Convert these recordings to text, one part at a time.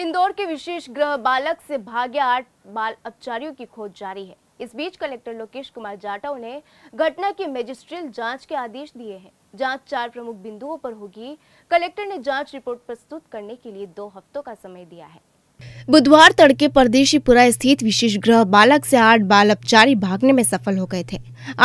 इंदौर के विशेष ग्रह बालक से भाग्य आठ बाल अपचारियों की खोज जारी है इस बीच कलेक्टर लोकेश कुमार जाटव ने घटना की मजिस्ट्रियल जांच के आदेश दिए हैं जांच चार प्रमुख बिंदुओं पर होगी कलेक्टर ने जांच रिपोर्ट प्रस्तुत करने के लिए दो हफ्तों का समय दिया है बुधवार तड़के परदेशीपुरा स्थित विशेष गृह बालक से आठ बाल अपचारी भागने में सफल हो गए थे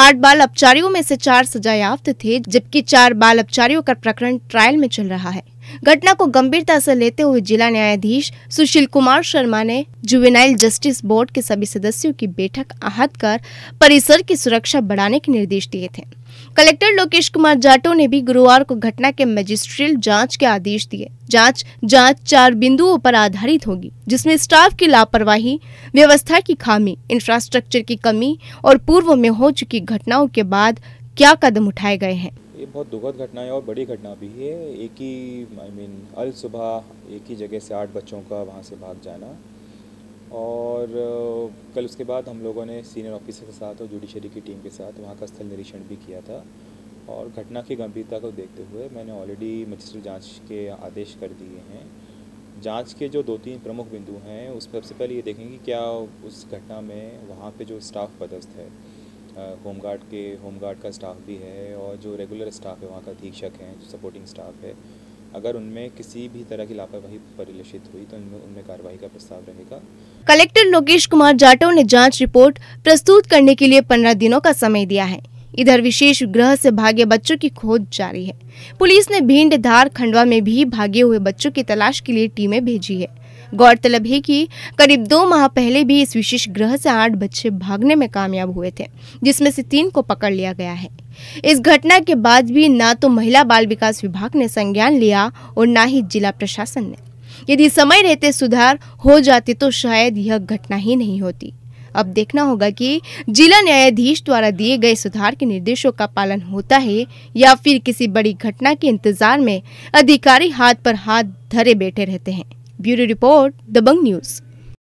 आठ बाल अपचारियों में से चार सजायाफ्त थे जबकि चार बाल अपचारियों का प्रकरण ट्रायल में चल रहा है घटना को गंभीरता से लेते हुए जिला न्यायाधीश सुशील कुमार शर्मा ने जुवेनाइल जस्टिस बोर्ड के सभी सदस्यों की बैठक आहत कर परिसर की सुरक्षा बढ़ाने के निर्देश दिए थे कलेक्टर लोकेश कुमार जाटो ने भी गुरुवार को घटना के मजिस्ट्रियल जांच के आदेश दिए जांच जांच चार बिंदुओं पर आधारित होगी जिसमें स्टाफ की लापरवाही व्यवस्था की खामी इंफ्रास्ट्रक्चर की कमी और पूर्व में हो चुकी घटनाओं के बाद क्या कदम उठाए गए हैं ये बहुत दुखद घटना है और बड़ी घटना भी है एक ही आई I मीन mean, अल सुबह एक ही जगह से आठ बच्चों का वहाँ से भाग जाना और कल उसके बाद हम लोगों ने सीनियर ऑफिसर के साथ और जुडिशरी की टीम के साथ वहाँ का स्थल निरीक्षण भी किया था और घटना की गंभीरता को देखते हुए मैंने ऑलरेडी मजिस्ट्रेट जांच के आदेश कर दिए हैं जांच के जो दो तीन प्रमुख बिंदु हैं उस पर सबसे पहले ये देखेंगे कि क्या उस घटना में वहाँ पे जो स्टाफ पदस्थ है होमगार्ड के होमगार्ड का स्टाफ भी है और जो रेगुलर स्टाफ है वहाँ का अधीक्षक हैं जो सपोर्टिंग स्टाफ है अगर उनमें किसी भी तरह की लापरवाही परिलक्षित हुई तो उनमें कार्रवाई का प्रस्ताव रहेगा कलेक्टर लोकेश कुमार जाटव ने जांच रिपोर्ट प्रस्तुत करने के लिए पंद्रह दिनों का समय दिया है इधर विशेष ग्रह से भागे बच्चों की खोज जारी है पुलिस ने भिंड धार खंडवा में भी भागे हुए बच्चों की तलाश के लिए टीमें भेजी है गौरतलब है कि करीब दो माह पहले भी इस विशेष ग्रह से आठ बच्चे भागने में कामयाब हुए थे जिसमें से तीन को पकड़ लिया गया है इस घटना के बाद भी ना तो महिला बाल विकास विभाग ने संज्ञान लिया और ना ही जिला प्रशासन ने यदि समय रहते सुधार हो जाते तो शायद यह घटना ही नहीं होती अब देखना होगा कि जिला न्यायाधीश द्वारा दिए गए सुधार के निर्देशों का पालन होता है या फिर किसी बड़ी घटना के इंतजार में अधिकारी हाथ पर हाथ धरे बैठे रहते हैं ब्यूरो रिपोर्ट दबंग न्यूज़